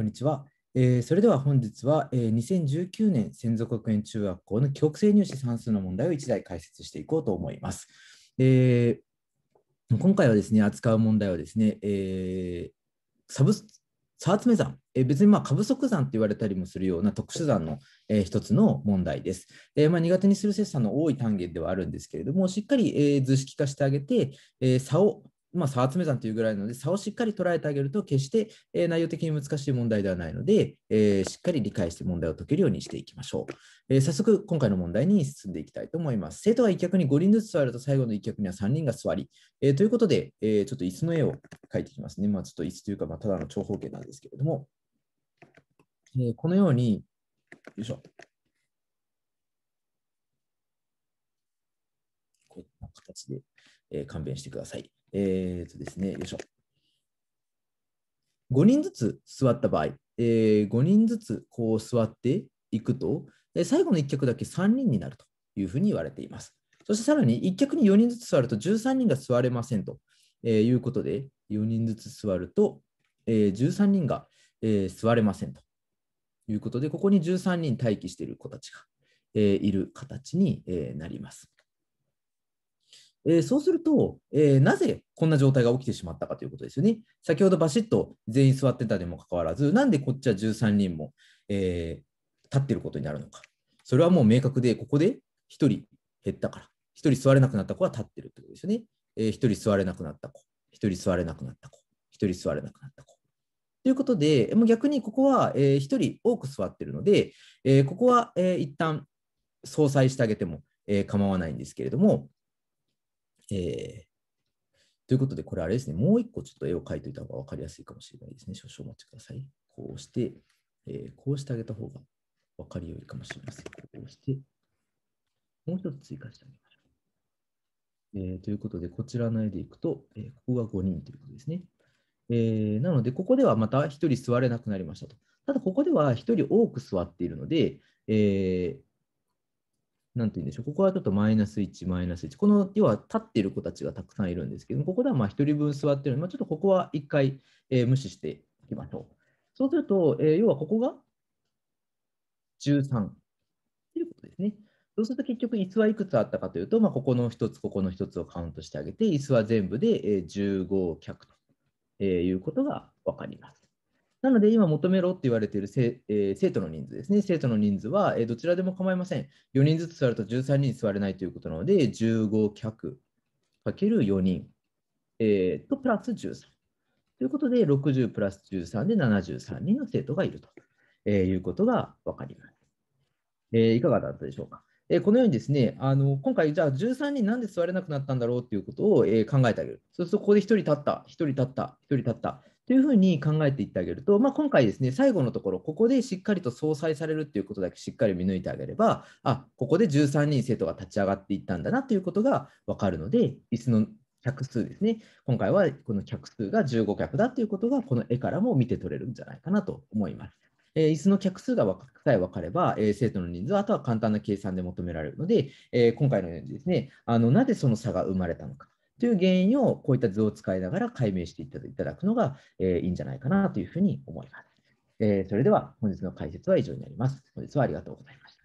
こんにちは。えー、それでは本日は、えー、2019年専属学園中学校の極性入試算数の問題を1台解説していこうと思います。えー、今回はですね、扱う問題はですね、えー、サブ差集め算、えー、別にまあ過不足算って言われたりもするような特殊算の、えー、一つの問題です。えー、まあ苦手にする切算の多い単元ではあるんですけれども、しっかり、えー、図式化してあげて、えー、差をまあ、差を集め算というぐらいなので、差をしっかり捉えてあげると、決して、えー、内容的に難しい問題ではないので、えー、しっかり理解して問題を解けるようにしていきましょう。えー、早速、今回の問題に進んでいきたいと思います。生徒が一脚に5人ずつ座ると、最後の一脚には3人が座り、えということで、えちょっと椅子の絵を描いていきますね。まあ、ちょっと椅子というか、まあ、ただの長方形なんですけれども、えこのように、よいしょ。形で、えー、勘弁してください。えー、とですね、よいしょ。5人ずつ座った場合、えー、5人ずつこう座っていくと、え最後の1脚だけ3人になるというふうに言われています。そしてさらに1脚に4人ずつ座ると13人が座れませんと、えいうことで、4人ずつ座ると、え13人が、え座れませんということで、ここに13人待機している子たちが、えいる形に、えなります。えそうすると、えなぜこんな状態が起きてしまったかということですよね。先ほどバシッと全員座ってたにもかかわらず、なんでこっちは13人も、え立ってることになるのか。それはもう明確で、ここで1人減ったから、1人座れなくなった子は立ってるということですよね。えー、1人座れなくなった子、1人座れなくなった子、1人座れなくなった子。ということで、もう逆にここは、えー、1人多く座ってるので、えー、ここは、えー、一旦相殺してあげても、えー、構わないんですけれども、えー、ということで、これあれですね、もう一個ちょっと絵を描いておいた方が分かりやすいかもしれないですね。少々お待ちください。こうして、えー、こうしてあげた方が分かりよいかもしれません。こうして、もう一つ追加してあげましょう。えー、ということで、こちらの絵でいくと、えここが5人ということですね。えなので、ここではまた1人座れなくなりましたと。ただ、ここでは1人多く座っているので、えー、なんて言うんでしょう、ここはちょっとマイナス1、マイナス1、この要は立っている子たちがたくさんいるんですけど、ここではまあ1人分座ってるので、まあ、ちょっとここは1回、えー、無視していきましょう。そうすると、えー、要はここが13ということですね。そうすると結局、椅子はいくつあったかというと、まあ、ここの1つ、ここの1つをカウントしてあげて、椅子は全部で15脚ということが分かります。なので、今求めろって言われている生,、えー、生徒の人数ですね。生徒の人数は、えー、どちらでも構いません。4人ずつ座ると13人座れないということなので、15客かける4人、えー、と、プラス13。ということで、60プラス13で73人の生徒がいると、えー、いうことが分かります。えー、いかがだったでしょうか。えー、このようにですね、あの今回、じゃあ13人なんで座れなくなったんだろうということを、え考えてあげる。そうすると、ここで1人立った、1人立った、1人立った。というふうに考えていってあげると、まあ、今回ですね、最後のところ、ここでしっかりと相殺されるっていうことだけしっかり見抜いてあげれば、あ、ここで13人生徒が立ち上がっていったんだなということが分かるので、椅子の客数ですね、今回はこの客数が15客だということが、この絵からも見て取れるんじゃないかなと思います。えー、椅子の客数がさえ分かれば、えー、生徒の人数はあとは簡単な計算で求められるので、えー、今回のようにですねあの、なぜその差が生まれたのか、という原因をこういった図を使いながら解明していただくのが、えいいんじゃないかなというふうに思います。えそれでは本日の解説は以上になります。本日はありがとうございました。